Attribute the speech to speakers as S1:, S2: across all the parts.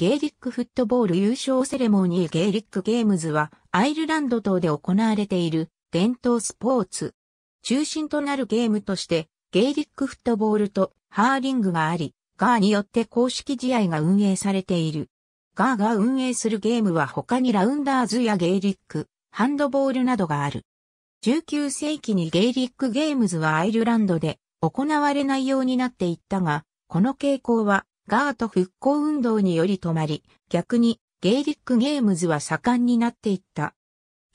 S1: ゲーリックフットボール優勝セレモニーゲーリックゲームズはアイルランド島で行われている伝統スポーツ。中心となるゲームとしてゲーリックフットボールとハーリングがあり、ガーによって公式試合が運営されている。ガーが運営するゲームは他にラウンダーズやゲーリック、ハンドボールなどがある。19世紀にゲーリックゲームズはアイルランドで行われないようになっていったが、この傾向はガート復興運動により止まり、逆にゲイリックゲームズは盛んになっていった。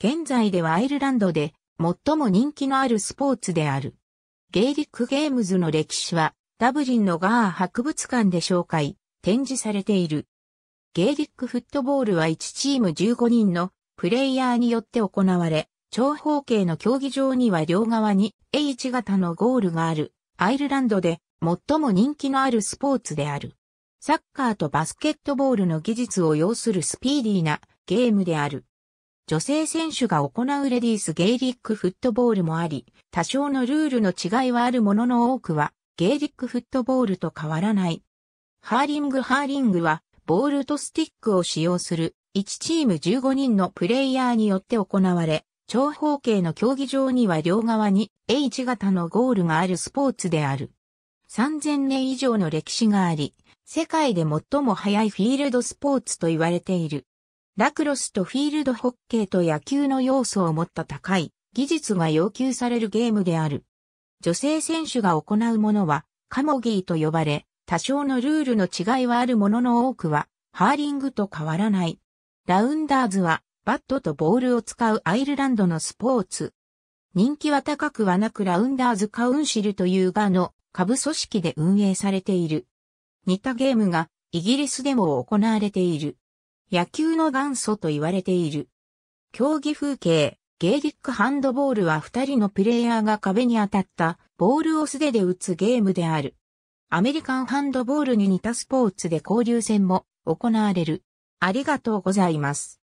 S1: 現在ではアイルランドで最も人気のあるスポーツである。ゲイリックゲームズの歴史はダブリンのガー博物館で紹介、展示されている。ゲイリックフットボールは1チーム15人のプレイヤーによって行われ、長方形の競技場には両側に H 型のゴールがある、アイルランドで最も人気のあるスポーツである。サッカーとバスケットボールの技術を要するスピーディーなゲームである。女性選手が行うレディースゲイリックフットボールもあり、多少のルールの違いはあるものの多くは、ゲイリックフットボールと変わらない。ハーリングハーリングは、ボールとスティックを使用する、1チーム15人のプレイヤーによって行われ、長方形の競技場には両側に H 型のゴールがあるスポーツである。3000年以上の歴史があり、世界で最も速いフィールドスポーツと言われている。ラクロスとフィールドホッケーと野球の要素を持った高い技術が要求されるゲームである。女性選手が行うものはカモギーと呼ばれ、多少のルールの違いはあるものの多くはハーリングと変わらない。ラウンダーズはバットとボールを使うアイルランドのスポーツ。人気は高くはなくラウンダーズカウンシルというがの下部組織で運営されている。似たゲームがイギリスでも行われている。野球の元祖と言われている。競技風景、ゲーリックハンドボールは二人のプレイヤーが壁に当たったボールを素手で打つゲームである。アメリカンハンドボールに似たスポーツで交流戦も行われる。ありがとうございます。